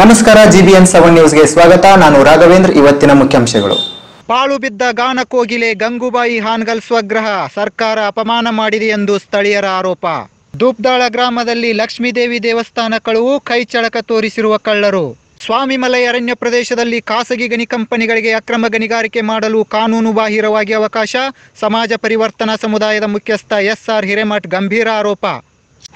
ನಮಸ್ಕಾರ GBN seven ನ್ಯೂಸ್ಗೆ ಸ್ವಾಗತ ನಾನು ರಾಘವೇಂದ್ರ ಇವತ್ತಿನ ಮುಖ್ಯಾಂಶಗಳು ಪಾಳು ಬಿದ್ದ ಗಾನ ಕೋಗಿಲೆ ಗಂಗೂಬಾಯಿ ಹಾನ್ಗಲ್ ಸ್ವಗ್ರಹ ಸರ್ಕಾರ ಅಪಮಾನ ಮಾಡಿದೆ ಎಂದು ಸ್ಥಳೀಯರ ಆರೋಪ ದೂಪ್ದಾಳ ಗ್ರಾಮದಲ್ಲಿ ಲಕ್ಷ್ಮೀದೇವಿ ದೇವಸ್ಥಾನ ಕಳುವು ಕೈಚಳಕ ತೋರಿಸಿರುವ ಕಳ್ಳರು ಸ್ವಾಮಿಮಲೈ ಅರಣ್ಯ ಪ್ರದೇಶದಲ್ಲಿ ಖಾಸಗಿ ಗಣಿ ಕಂಪನಿಗಳಿಗೆ ಅಕ್ರಮ ಗಣಿಗಾರಿಕೆ ಮಾಡಲು ಕಾನೂನು ಬಾಹಿರವಾಗಿ ಅವಕಾಶ ಸಮಾಜ ಪರಿವರ್ತನಾ ಸಮುದಾಯದ ಮುಖ್ಯಸ್ಥ ಎಸ್ಆರ್ ಹಿರೇಮಠ್ ಗಂಭೀರ ಆರೋಪ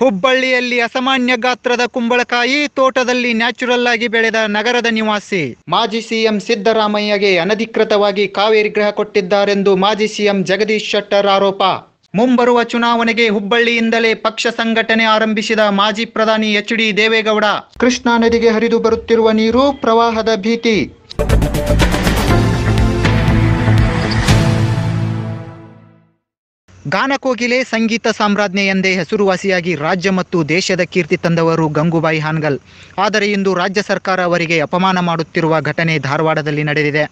ಹುಬ್ಬಳ್ಳಿಯಲ್ಲಿ ಅಸಾಮಾನ್ಯ ಗಾತ್ರದ ಕುಂಬಳಕಾಯಿ ತೋಟದಲ್ಲಿ ನ್ಯಾಚುರಲ್ ಆಗಿ ಬೆಳೆದ ನಗರದ ನಿವಾಸಿ ಮಾಜಿ ಸಿಎಂ ಸಿದ್ದರಾಮಯ್ಯಗೆ ಅನಧಿಕೃತವಾಗಿ ಕಾವೇರಿ ಗೃಹ ಕೊಟ್ಟಿದ್ದಾರೆಂದು ಮಾಜಿ ಸಿಎಂ ಜಗದೀಶ್ ಶೆಟ್ಟರ್ ಆರೋಪ ಮುಂಬರುವ ಚುನಾವಣೆಗೆ ಹುಬ್ಬಳ್ಳಿಯಿಂದಲೇ ಪಕ್ಷ ಸಂಘಟನೆ ಆರಂಭಿಸಿದ ಮಾಜಿ ಪ್ರಧಾನಿ ಎಚ್ ಡಿ ದೇವೇಗೌಡ ಕೃಷ್ಣಾ ನದಿಗೆ ಹರಿದು ಬರುತ್ತಿರುವ ನೀರು ಪ್ರವಾಹದ ಭೀತಿ ಗಾನಕೋಗಿಲೆ ಸಂಗೀತ ಸಾಮ್ರಾಜ್ಞೆ ಎಂದೇ ಹೆಸರುವಾಸಿಯಾಗಿ ರಾಜ್ಯ ಮತ್ತು ದೇಶದ ಕೀರ್ತಿ ತಂದವರು ಗಂಗೂಬಾಯಿ ಹಾನ್ಗಲ್ ಆದರೆ ಇಂದು ರಾಜ್ಯ ಸರ್ಕಾರ ಅವರಿಗೆ ಅಪಮಾನ ಮಾಡುತ್ತಿರುವ ಘಟನೆ ಧಾರವಾಡದಲ್ಲಿ ನಡೆದಿದೆ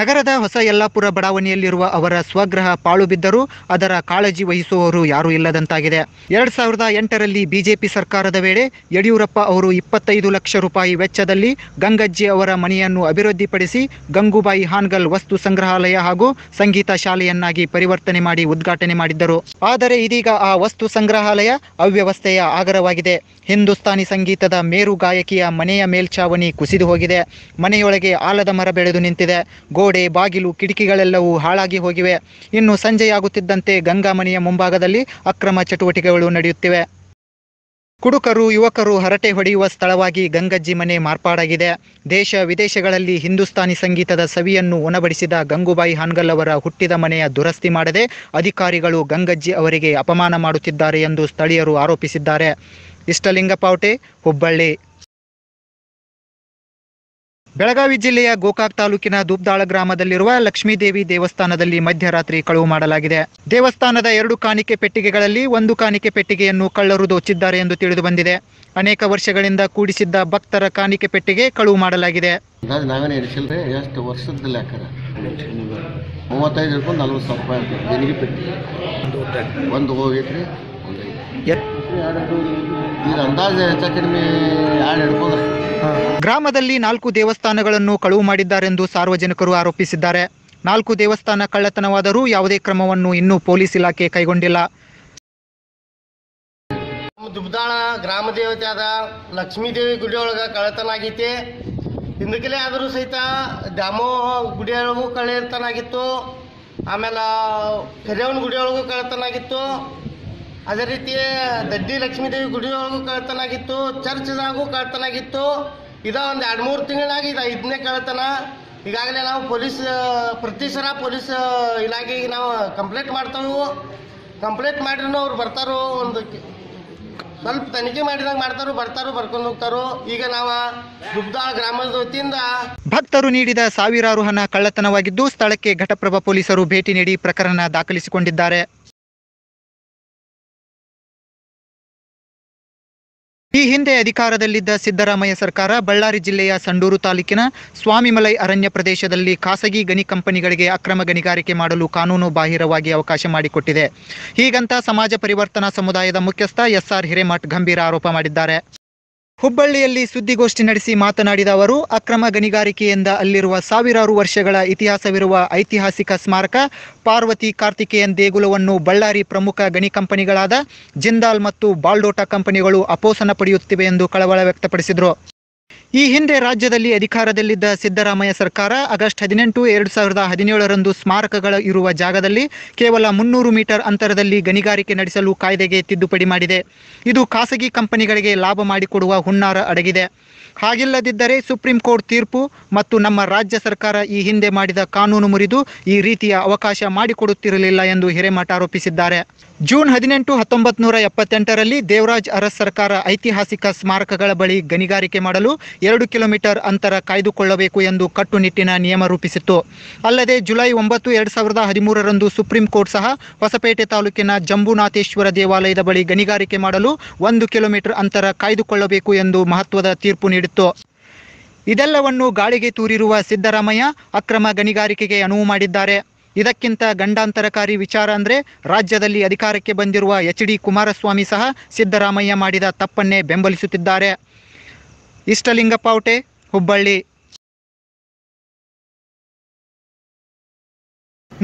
ನಗರದ ಹೊಸ ಯಲ್ಲಾಪುರ ಬಡಾವಣೆಯಲ್ಲಿರುವ ಅವರ ಸ್ವಗ್ರಹ ಪಾಳು ಬಿದ್ದರೂ ಅದರ ಕಾಳಜಿ ವಹಿಸುವವರು ಯಾರೂ ಇಲ್ಲದಂತಾಗಿದೆ ಎರಡ್ ಸಾವಿರದ ಎಂಟರಲ್ಲಿ ಬಿಜೆಪಿ ಸರ್ಕಾರದ ವೇಳೆ ಯಡಿಯೂರಪ್ಪ ಅವರು ಇಪ್ಪತ್ತೈದು ಲಕ್ಷ ರೂಪಾಯಿ ವೆಚ್ಚದಲ್ಲಿ ಗಂಗಜ್ಜಿ ಅವರ ಮನೆಯನ್ನು ಅಭಿವೃದ್ಧಿಪಡಿಸಿ ಗಂಗೂಬಾಯಿ ಹಾನ್ಗಲ್ ವಸ್ತು ಸಂಗ್ರಹಾಲಯ ಹಾಗೂ ಸಂಗೀತ ಶಾಲೆಯನ್ನಾಗಿ ಪರಿವರ್ತನೆ ಮಾಡಿ ಉದ್ಘಾಟನೆ ಮಾಡಿದ್ದರು ಆದರೆ ಇದೀಗ ಆ ವಸ್ತು ಸಂಗ್ರಹಾಲಯ ಅವ್ಯವಸ್ಥೆಯ ಆಗರವಾಗಿದೆ ಹಿಂದೂಸ್ತಾನಿ ಸಂಗೀತದ ಮೇರು ಗಾಯಕಿಯ ಮನೆಯ ಮೇಲ್ಛಾವಣಿ ಕುಸಿದು ಹೋಗಿದೆ ಮನೆಯೊಳಗೆ ಆಲದ ಮರ ಬೆಳೆದು ನಿಂತಿದೆ ಗೋಡೆ ಬಾಗಿಲು ಕಿಟಕಿಗಳೆಲ್ಲವೂ ಹಾಳಾಗಿ ಹೋಗಿವೆ ಇನ್ನು ಸಂಜೆಯಾಗುತ್ತಿದ್ದಂತೆ ಮನೆಯ ಮುಂಭಾಗದಲ್ಲಿ ಅಕ್ರಮ ಚಟುವಟಿಕೆಗಳು ನಡೆಯುತ್ತಿವೆ ಕುಡುಕರು ಯುವಕರು ಹರಟೆ ಹೊಡೆಯುವ ಸ್ಥಳವಾಗಿ ಗಂಗಜ್ಜಿ ಮನೆ ಮಾರ್ಪಾಡಾಗಿದೆ ದೇಶ ವಿದೇಶಗಳಲ್ಲಿ ಹಿಂದೂಸ್ತಾನಿ ಸಂಗೀತದ ಸವಿಯನ್ನು ಉಣಬಡಿಸಿದ ಗಂಗೂಬಾಯಿ ಹಾನ್ಗಲ್ ಅವರ ಹುಟ್ಟಿದ ಮನೆಯ ದುರಸ್ತಿ ಮಾಡದೆ ಅಧಿಕಾರಿಗಳು ಗಂಗಜ್ಜಿ ಅವರಿಗೆ ಅಪಮಾನ ಮಾಡುತ್ತಿದ್ದಾರೆ ಎಂದು ಸ್ಥಳೀಯರು ಆರೋಪಿಸಿದ್ದಾರೆ ಇಷ್ಟಲಿಂಗಪಾವಟೆ ಹುಬ್ಬಳ್ಳಿ ಬೆಳಗಾವಿ ಜಿಲ್ಲೆಯ ಗೋಕಾಕ್ ತಾಲೂಕಿನ ದುಬ್ದಾಳ ಗ್ರಾಮದಲ್ಲಿರುವ ಲಕ್ಷ್ಮೀದೇವಿ ದೇವಸ್ಥಾನದಲ್ಲಿ ಮಧ್ಯರಾತ್ರಿ ಕಳವು ಮಾಡಲಾಗಿದೆ ದೇವಸ್ಥಾನದ ಎರಡು ಕಾಣಿಕೆ ಪೆಟ್ಟಿಗೆಗಳಲ್ಲಿ ಒಂದು ಕಾಣಿಕೆ ಪೆಟ್ಟಿಗೆಯನ್ನು ಕಳ್ಳರು ದೋಚಿದ್ದಾರೆ ಎಂದು ತಿಳಿದು ಬಂದಿದೆ ಅನೇಕ ವರ್ಷಗಳಿಂದ ಕೂಡಿಸಿದ್ದ ಭಕ್ತರ ಕಾಣಿಕೆ ಪೆಟ್ಟಿಗೆ ಕಳವು ಮಾಡಲಾಗಿದೆ ಒಂದು ಗ್ರಾಮದಲ್ಲಿ ನಾಲ್ಕು ದೇವಸ್ಥಾನಗಳನ್ನು ಕಳುವು ಮಾಡಿದ್ದಾರೆಂದು ಸಾರ್ವಜನಿಕರು ಆರೋಪಿಸಿದ್ದಾರೆ ನಾಲ್ಕು ದೇವಸ್ಥಾನ ಕಳ್ಳತನವಾದರೂ ಯಾವುದೇ ಕ್ರಮವನ್ನು ಇನ್ನೂ ಪೊಲೀಸ್ ಇಲಾಖೆ ಕೈಗೊಂಡಿಲ್ಲ ದುಬ್ದಾಳ ಗ್ರಾಮ ದೇವತೆ ಆದ ಲಕ್ಷ್ಮೀ ದೇವಿ ಗುಡಿಯೊಳಗೆ ಕಳ್ಳತನ ಆಗೈತೆ ಹಿಂದಕ್ಕೆಲೇ ಆದರೂ ಸಹಿತ ದ್ಯಾಮೋಹ ಗುಡಿಯೊಳಗೂ ಕಳ್ಳತನ ಆಗಿತ್ತು ಆಮೇಲೆ ಫೆರೇವನ್ ಗುಡಿಯೊಳಗೂ ಕಳ್ಳತನ ಆಗಿತ್ತು ಅದೇ ರೀತಿ ದಡ್ಡಿ ಲಕ್ಷ್ಮೀದೇವಿ ಗುಡಿಯೊಳಗೂ ಕಳ್ಳತನ ಆಗಿತ್ತು ಚರ್ಚ್ದಾಗೂ ಕಳ್ಳತನ ಆಗಿತ್ತು ಇದ ಒಂದು ಎರಡು ಮೂರು ತಿಂಗಳಾಗಿ ಇದು ಇದನ್ನೇ ಕೇಳ್ತಾನ ಈಗಾಗಲೇ ನಾವು ಪೊಲೀಸ್ ಪ್ರತಿ ಸಲ ಪೊಲೀಸ್ ಇಲಾಖೆಗೆ ನಾವು ಕಂಪ್ಲೇಂಟ್ ಮಾಡ್ತೇವೆ ಕಂಪ್ಲೇಂಟ್ ಮಾಡಿದ್ರು ಅವ್ರು ಬರ್ತಾರೋ ಒಂದು ಸ್ವಲ್ಪ ತನಿಖೆ ಮಾಡಿದಾಗ ಮಾಡ್ತಾರು ಬರ್ತಾರು ಬರ್ಕೊಂಡು ಹೋಗ್ತಾರೋ ಈಗ ನಾವು ದುಬ್ದಾ ಗ್ರಾಮದ ವತಿಯಿಂದ ಭಕ್ತರು ನೀಡಿದ ಸಾವಿರಾರು ಹಣ ಕಳ್ಳತನವಾಗಿದ್ದು ಸ್ಥಳಕ್ಕೆ ಘಟಪ್ರಭಾ ಪೊಲೀಸರು ಭೇಟಿ ನೀಡಿ ಪ್ರಕರಣ ದಾಖಲಿಸಿಕೊಂಡಿದ್ದಾರೆ ಈ ಹಿಂದೆ ಅಧಿಕಾರದಲ್ಲಿದ್ದ ಸಿದ್ದರಾಮಯ್ಯ ಸರ್ಕಾರ ಬಳ್ಳಾರಿ ಜಿಲ್ಲೆಯ ಸಂಡೂರು ತಾಲೂಕಿನ ಸ್ವಾಮಿಮಲೈ ಅರಣ್ಯ ಪ್ರದೇಶದಲ್ಲಿ ಖಾಸಗಿ ಗಣಿ ಕಂಪನಿಗಳಿಗೆ ಅಕ್ರಮ ಗಣಿಗಾರಿಕೆ ಮಾಡಲು ಕಾನೂನು ಬಾಹಿರವಾಗಿ ಅವಕಾಶ ಮಾಡಿಕೊಟ್ಟಿದೆ ಹೀಗಂತ ಸಮಾಜ ಪರಿವರ್ತನಾ ಸಮುದಾಯದ ಮುಖ್ಯಸ್ಥ ಎಸ್ಆರ್ ಹಿರೇಮಠ್ ಗಂಭೀರ ಆರೋಪ ಮಾಡಿದ್ದಾರೆ ಹುಬ್ಬಳ್ಳಿಯಲ್ಲಿ ಸುದ್ದಿಗೋಷ್ಠಿ ನಡೆಸಿ ಮಾತನಾಡಿದ ಅವರು ಅಕ್ರಮ ಗಣಿಗಾರಿಕೆಯಿಂದ ಅಲ್ಲಿರುವ ಸಾವಿರಾರು ವರ್ಷಗಳ ಇತಿಹಾಸವಿರುವ ಐತಿಹಾಸಿಕ ಸ್ಮಾರಕ ಪಾರ್ವತಿ ಕಾರ್ತಿಕೇಯನ್ ದೇಗುಲವನ್ನು ಬಳ್ಳಾರಿ ಪ್ರಮುಖ ಗಣಿ ಕಂಪನಿಗಳಾದ ಜಿಂದಾಲ್ ಮತ್ತು ಬಾಲ್ಡೋಟಾ ಕಂಪನಿಗಳು ಅಪೋಸನ ಪಡೆಯುತ್ತಿವೆ ಎಂದು ಕಳವಳ ವ್ಯಕ್ತಪಡಿಸಿದರು ಈ ಹಿಂದೆ ರಾಜ್ಯದಲ್ಲಿ ಅಧಿಕಾರದಲ್ಲಿದ್ದ ಸಿದ್ದರಾಮಯ್ಯ ಸರ್ಕಾರ ಆಗಸ್ಟ್ ಹದಿನೆಂಟು ಎರಡು ಸಾವಿರದ ಹದಿನೇಳರಂದು ಸ್ಮಾರಕಗಳ ಇರುವ ಜಾಗದಲ್ಲಿ ಕೇವಲ ಮುನ್ನೂರು ಮೀಟರ್ ಅಂತರದಲ್ಲಿ ಗಣಿಗಾರಿಕೆ ನಡೆಸಲು ಕಾಯ್ದೆಗೆ ತಿದ್ದುಪಡಿ ಮಾಡಿದೆ ಇದು ಖಾಸಗಿ ಕಂಪನಿಗಳಿಗೆ ಲಾಭ ಮಾಡಿಕೊಡುವ ಹುನ್ನಾರ ಅಡಗಿದೆ ಹಾಗಿಲ್ಲದಿದ್ದರೆ ಸುಪ್ರೀಂ ಕೋರ್ಟ್ ತೀರ್ಪು ಮತ್ತು ನಮ್ಮ ರಾಜ್ಯ ಸರ್ಕಾರ ಈ ಹಿಂದೆ ಮಾಡಿದ ಕಾನೂನು ಮುರಿದು ಈ ರೀತಿಯ ಅವಕಾಶ ಮಾಡಿಕೊಡುತ್ತಿರಲಿಲ್ಲ ಎಂದು ಹಿರೇಮಠ ಆರೋಪಿಸಿದ್ದಾರೆ ಜೂನ್ ಹದಿನೆಂಟು ಹತ್ತೊಂಬತ್ತು ನೂರ ಎಪ್ಪತ್ತೆಂಟರಲ್ಲಿ ದೇವರಾಜ್ ಅರಸ್ ಸರ್ಕಾರ ಐತಿಹಾಸಿಕ ಸ್ಮಾರಕಗಳ ಬಳಿ ಗಣಿಗಾರಿಕೆ ಮಾಡಲು ಎರಡು ಕಿಲೋಮೀಟರ್ ಅಂತರ ಕಾಯ್ದುಕೊಳ್ಳಬೇಕು ಎಂದು ಕಟ್ಟುನಿಟ್ಟಿನ ನಿಯಮ ರೂಪಿಸಿತ್ತು ಅಲ್ಲದೆ ಜುಲೈ ಒಂಬತ್ತು ಎರಡು ಸಾವಿರದ ಹದಿಮೂರರಂದು ಸುಪ್ರೀಂ ಕೋರ್ಟ್ ಸಹ ಹೊಸಪೇಟೆ ತಾಲೂಕಿನ ಜಂಬುನಾಥೇಶ್ವರ ದೇವಾಲಯದ ಬಳಿ ಗಣಿಗಾರಿಕೆ ಮಾಡಲು ಒಂದು ಕಿಲೋಮೀಟರ್ ಅಂತರ ಕಾಯ್ದುಕೊಳ್ಳಬೇಕು ಎಂದು ಮಹತ್ವದ ತೀರ್ಪು ನೀಡಿತ್ತು ಇದೆಲ್ಲವನ್ನು ಗಾಳಿಗೆ ತೂರಿರುವ ಸಿದ್ದರಾಮಯ್ಯ ಅಕ್ರಮ ಗಣಿಗಾರಿಕೆಗೆ ಅನುವು ಮಾಡಿದ್ದಾರೆ ಇದಕ್ಕಿಂತ ಗಂಡಾಂತರಕಾರಿ ವಿಚಾರ ಅಂದರೆ ರಾಜ್ಯದಲ್ಲಿ ಅಧಿಕಾರಕ್ಕೆ ಬಂದಿರುವ ಎಚ್ ಡಿ ಕುಮಾರಸ್ವಾಮಿ ಸಹ ಸಿದ್ದರಾಮಯ್ಯ ಮಾಡಿದ ತಪ್ಪನ್ನೇ ಬೆಂಬಲಿಸುತ್ತಿದ್ದಾರೆ ಇಷ್ಟಲಿಂಗ ಔಟೆ ಹುಬ್ಬಳ್ಳಿ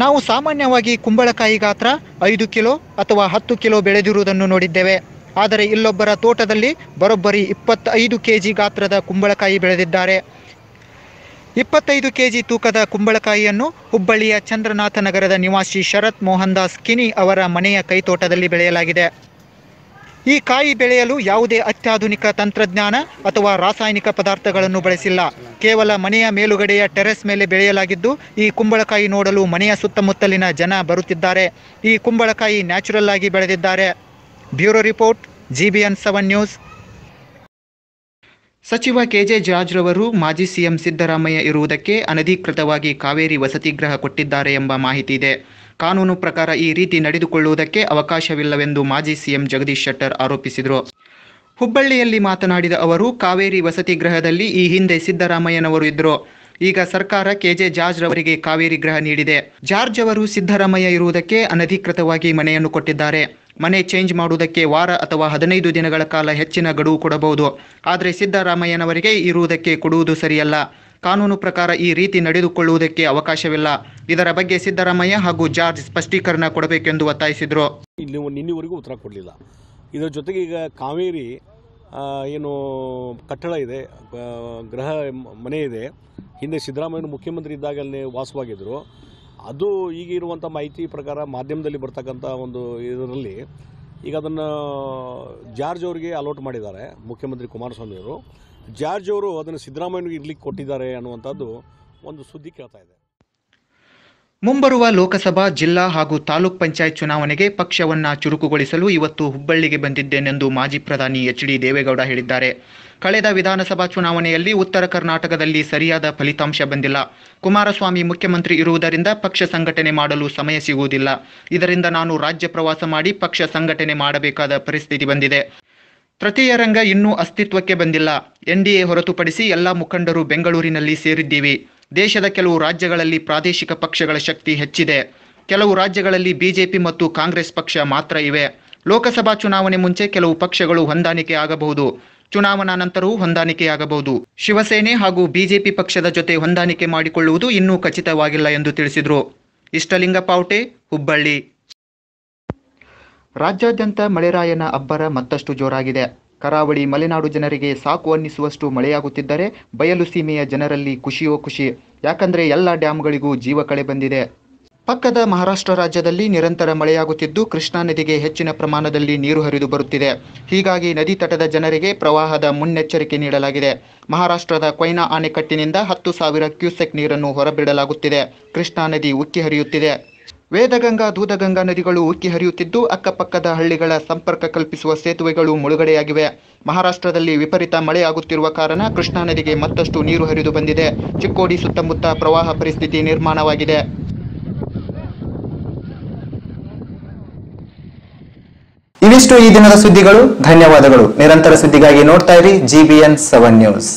ನಾವು ಸಾಮಾನ್ಯವಾಗಿ ಕುಂಬಳಕಾಯಿ ಗಾತ್ರ ಐದು ಕಿಲೋ ಅಥವಾ ಹತ್ತು ಕಿಲೋ ಬೆಳೆದಿರುವುದನ್ನು ನೋಡಿದ್ದೇವೆ ಆದರೆ ಇಲ್ಲೊಬ್ಬರ ತೋಟದಲ್ಲಿ ಬರೋಬ್ಬರಿ ಇಪ್ಪತ್ತೈದು ಕೆಜಿ ಗಾತ್ರದ ಕುಂಬಳಕಾಯಿ ಬೆಳೆದಿದ್ದಾರೆ ಇಪ್ಪತ್ತೈದು ಕೆಜಿ ತೂಕದ ಕುಂಬಳಕಾಯಿಯನ್ನು ಹುಬ್ಬಳ್ಳಿಯ ಚಂದ್ರನಾಥ ನಗರದ ನಿವಾಸಿ ಶರತ್ ಮೋಹನ್ ದಾಸ್ ಕಿನಿ ಅವರ ಮನೆಯ ಕೈತೋಟದಲ್ಲಿ ಬೆಳೆಯಲಾಗಿದೆ ಈ ಕಾಯಿ ಬೆಳೆಯಲು ಯಾವುದೇ ಅತ್ಯಾಧುನಿಕ ತಂತ್ರಜ್ಞಾನ ಅಥವಾ ರಾಸಾಯನಿಕ ಪದಾರ್ಥಗಳನ್ನು ಬಳಸಿಲ್ಲ ಕೇವಲ ಮನೆಯ ಮೇಲುಗಡೆಯ ಟೆರೆಸ್ ಮೇಲೆ ಬೆಳೆಯಲಾಗಿದ್ದು ಈ ಕುಂಬಳಕಾಯಿ ನೋಡಲು ಮನೆಯ ಸುತ್ತಮುತ್ತಲಿನ ಜನ ಬರುತ್ತಿದ್ದಾರೆ ಈ ಕುಂಬಳಕಾಯಿ ನ್ಯಾಚುರಲ್ ಆಗಿ ಬೆಳೆದಿದ್ದಾರೆ bureau report N seven news ಸಚಿವ ಕೆಜೆ ಜಾರ್ಜ್ ರವರು ಮಾಜಿ ಸಿಎಂ ಸಿದ್ದರಾಮಯ್ಯ ಇರುವುದಕ್ಕೆ ಅನಧಿಕೃತವಾಗಿ ಕಾವೇರಿ ವಸತಿಗ್ರಹ ಕೊಟ್ಟಿದ್ದಾರೆ ಎಂಬ ಮಾಹಿತಿ ಇದೆ ಕಾನೂನು ಪ್ರಕಾರ ಈ ರೀತಿ ನಡೆದುಕೊಳ್ಳುವುದಕ್ಕೆ ಅವಕಾಶವಿಲ್ಲವೆಂದು ಮಾಜಿ ಸಿಎಂ ಜಗದೀಶ್ ಶೆಟ್ಟರ್ ಆರೋಪಿಸಿದರು ಹುಬ್ಬಳ್ಳಿಯಲ್ಲಿ ಮಾತನಾಡಿದ ಅವರು ಕಾವೇರಿ ವಸತಿ ಗೃಹದಲ್ಲಿ ಈ ಹಿಂದೆ ಸಿದ್ದರಾಮಯ್ಯನವರು ಇದ್ದರು ಈಗ ಸರ್ಕಾರ ಕೆಜೆ ಜಾರ್ಜ್ ರವರಿಗೆ ಕಾವೇರಿ ಗೃಹ ನೀಡಿದೆ ಜಾರ್ಜ್ ಅವರು ಸಿದ್ದರಾಮಯ್ಯ ಇರುವುದಕ್ಕೆ ಅನಧಿಕೃತವಾಗಿ ಮನೆಯನ್ನು ಕೊಟ್ಟಿದ್ದಾರೆ ಮನೆ ಚೇಂಜ್ ಮಾಡುವುದಕ್ಕೆ ವಾರ ಅಥವಾ ಹದಿನೈದು ದಿನಗಳ ಕಾಲ ಹೆಚ್ಚಿನ ಗಡುವು ಕೊಡಬಹುದು ಆದರೆ ಸಿದ್ದರಾಮಯ್ಯನವರಿಗೆ ಇರುವುದಕ್ಕೆ ಕೊಡುವುದು ಸರಿಯಲ್ಲ ಕಾನೂನು ಪ್ರಕಾರ ಈ ರೀತಿ ನಡೆದುಕೊಳ್ಳುವುದಕ್ಕೆ ಅವಕಾಶವಿಲ್ಲ ಇದರ ಬಗ್ಗೆ ಸಿದ್ದರಾಮಯ್ಯ ಹಾಗೂ ಜಾರ್ಜ್ ಸ್ಪಷ್ಟೀಕರಣ ಕೊಡಬೇಕೆಂದು ಒತ್ತಾಯಿಸಿದರು ನಿನ್ನೆವರೆಗೂ ಉತ್ತರ ಕೊಡಲಿಲ್ಲ ಇದರ ಜೊತೆಗೆ ಈಗ ಕಾವೇರಿ ಏನು ಕಟ್ಟಡ ಇದೆ ಗೃಹ ಮನೆ ಇದೆ ಹಿಂದೆ ಸಿದ್ದರಾಮಯ್ಯನ ಮುಖ್ಯಮಂತ್ರಿ ಇದ್ದಾಗ ಅಲ್ಲಿ ವಾಸವಾಗಿದ್ದರು ಅದು ಈಗ ಮಾಹಿತಿ ಪ್ರಕಾರ ಮಾಧ್ಯಮದಲ್ಲಿ ಬರ್ತಕ್ಕಂಥ ಒಂದು ಇದರಲ್ಲಿ ಈಗ ಅದನ್ನು ಜಾರ್ಜ್ ಅವರಿಗೆ ಅಲೋಟ್ ಮಾಡಿದ್ದಾರೆ ಮುಖ್ಯಮಂತ್ರಿ ಕುಮಾರಸ್ವಾಮಿಯವರು ಜಾರ್ಜ್ ಅವರು ಅದನ್ನು ಸಿದ್ದರಾಮಯ್ಯನಿಗೆ ಇರ್ಲಿಕ್ಕೆ ಕೊಟ್ಟಿದ್ದಾರೆ ಅನ್ನುವಂಥದ್ದು ಒಂದು ಸುದ್ದಿ ಕೇಳ್ತಾ ಇದೆ ಮುಂಬರುವ ಲೋಕಸಭಾ ಜಿಲ್ಲಾ ಹಾಗೂ ತಾಲೂಕ್ ಪಂಚಾಯತ್ ಚುನಾವಣೆಗೆ ಪಕ್ಷವನ್ನ ಚುರುಕುಗೊಳಿಸಲು ಇವತ್ತು ಹುಬ್ಬಳ್ಳಿಗೆ ಬಂದಿದ್ದೇನೆಂದು ಮಾಜಿ ಪ್ರಧಾನಿ ಎಚ್ ಡಿ ದೇವೇಗೌಡ ಹೇಳಿದ್ದಾರೆ ಕಳೆದ ವಿಧಾನಸಭಾ ಚುನಾವಣೆಯಲ್ಲಿ ಉತ್ತರ ಕರ್ನಾಟಕದಲ್ಲಿ ಸರಿಯಾದ ಫಲಿತಾಂಶ ಬಂದಿಲ್ಲ ಕುಮಾರಸ್ವಾಮಿ ಮುಖ್ಯಮಂತ್ರಿ ಇರುವುದರಿಂದ ಪಕ್ಷ ಸಂಘಟನೆ ಮಾಡಲು ಸಮಯ ಸಿಗುವುದಿಲ್ಲ ಇದರಿಂದ ನಾನು ರಾಜ್ಯ ಪ್ರವಾಸ ಮಾಡಿ ಪಕ್ಷ ಸಂಘಟನೆ ಮಾಡಬೇಕಾದ ಪರಿಸ್ಥಿತಿ ಬಂದಿದೆ ತೃತೀಯ ರಂಗ ಇನ್ನೂ ಅಸ್ತಿತ್ವಕ್ಕೆ ಬಂದಿಲ್ಲ ಎನ್ಡಿಎ ಹೊರತುಪಡಿಸಿ ಎಲ್ಲ ಮುಖಂಡರು ಬೆಂಗಳೂರಿನಲ್ಲಿ ಸೇರಿದ್ದೀವಿ ದೇಶದ ಕೆಲವು ರಾಜ್ಯಗಳಲ್ಲಿ ಪ್ರಾದೇಶಿಕ ಪಕ್ಷಗಳ ಶಕ್ತಿ ಹೆಚ್ಚಿದೆ ಕೆಲವು ರಾಜ್ಯಗಳಲ್ಲಿ ಬಿಜೆಪಿ ಮತ್ತು ಕಾಂಗ್ರೆಸ್ ಪಕ್ಷ ಮಾತ್ರ ಇವೆ ಲೋಕಸಭಾ ಚುನಾವಣೆ ಮುಂಚೆ ಕೆಲವು ಪಕ್ಷಗಳು ಹೊಂದಾಣಿಕೆ ಆಗಬಹುದು ಚುನಾವಣಾ ನಂತರವೂ ಹೊಂದಾಣಿಕೆಯಾಗಬಹುದು ಶಿವಸೇನೆ ಹಾಗೂ ಬಿಜೆಪಿ ಪಕ್ಷದ ಜೊತೆ ಹೊಂದಾಣಿಕೆ ಮಾಡಿಕೊಳ್ಳುವುದು ಇನ್ನೂ ಖಚಿತವಾಗಿಲ್ಲ ಎಂದು ತಿಳಿಸಿದರು ಇಷ್ಟಲಿಂಗ ಪಾವಟೆ ಹುಬ್ಬಳ್ಳಿ ರಾಜ್ಯಾದ್ಯಂತ ಮಳೆರಾಯನ ಅಬ್ಬರ ಮತ್ತಷ್ಟು ಜೋರಾಗಿದೆ ಕರಾವಳಿ ಮಲೆನಾಡು ಜನರಿಗೆ ಸಾಕು ಅನ್ನಿಸುವಷ್ಟು ಮಳೆಯಾಗುತ್ತಿದ್ದರೆ ಬಯಲು ಸೀಮೆಯ ಜನರಲ್ಲಿ ಖುಷಿಯೋ ಖುಷಿ ಯಾಕಂದರೆ ಎಲ್ಲ ಡ್ಯಾಮ್ಗಳಿಗೂ ಜೀವ ಕಳೆ ಬಂದಿದೆ ಪಕ್ಕದ ಮಹಾರಾಷ್ಟ್ರ ರಾಜ್ಯದಲ್ಲಿ ನಿರಂತರ ಮಳೆಯಾಗುತ್ತಿದ್ದು ಕೃಷ್ಣಾ ನದಿಗೆ ಹೆಚ್ಚಿನ ಪ್ರಮಾಣದಲ್ಲಿ ನೀರು ಹರಿದು ಬರುತ್ತಿದೆ ಹೀಗಾಗಿ ನದಿ ತಟದ ಜನರಿಗೆ ಪ್ರವಾಹದ ಮುನ್ನೆಚ್ಚರಿಕೆ ನೀಡಲಾಗಿದೆ ಮಹಾರಾಷ್ಟ್ರದ ಕೊಯ್ನಾ ಆಣೆಕಟ್ಟಿನಿಂದ ಹತ್ತು ಸಾವಿರ ಕ್ಯೂಸೆಕ್ ನೀರನ್ನು ಹೊರಬಿಡಲಾಗುತ್ತಿದೆ ಕೃಷ್ಣಾ ನದಿ ಉಕ್ಕಿ ಹರಿಯುತ್ತಿದೆ ವೇದಗಂಗಾ ದೂದಗಂಗಾ ನದಿಗಳು ಉಕ್ಕಿ ಹರಿಯುತ್ತಿದ್ದು ಅಕ್ಕಪಕ್ಕದ ಹಳ್ಳಿಗಳ ಸಂಪರ್ಕ ಕಲ್ಪಿಸುವ ಸೇತುವೆಗಳು ಮುಳುಗಡೆಯಾಗಿವೆ ಮಹಾರಾಷ್ಟ್ರದಲ್ಲಿ ವಿಪರೀತ ಮಳೆಯಾಗುತ್ತಿರುವ ಕಾರಣ ಕೃಷ್ಣಾ ನದಿಗೆ ಮತ್ತಷ್ಟು ನೀರು ಹರಿದು ಬಂದಿದೆ ಚಿಕ್ಕೋಡಿ ಸುತ್ತಮುತ್ತ ಪ್ರವಾಹ ಪರಿಸ್ಥಿತಿ ನಿರ್ಮಾಣವಾಗಿದೆ ಇವಿಷ್ಟು ಈ ದಿನದ ಸುದ್ದಿಗಳು ಧನ್ಯವಾದಗಳು ನಿರಂತರ ಸುದ್ದಿಗಾಗಿ ನೋಡ್ತಾ ಇರಿ ಜಿಬಿಎನ್ ಸೆವೆನ್ ನ್ಯೂಸ್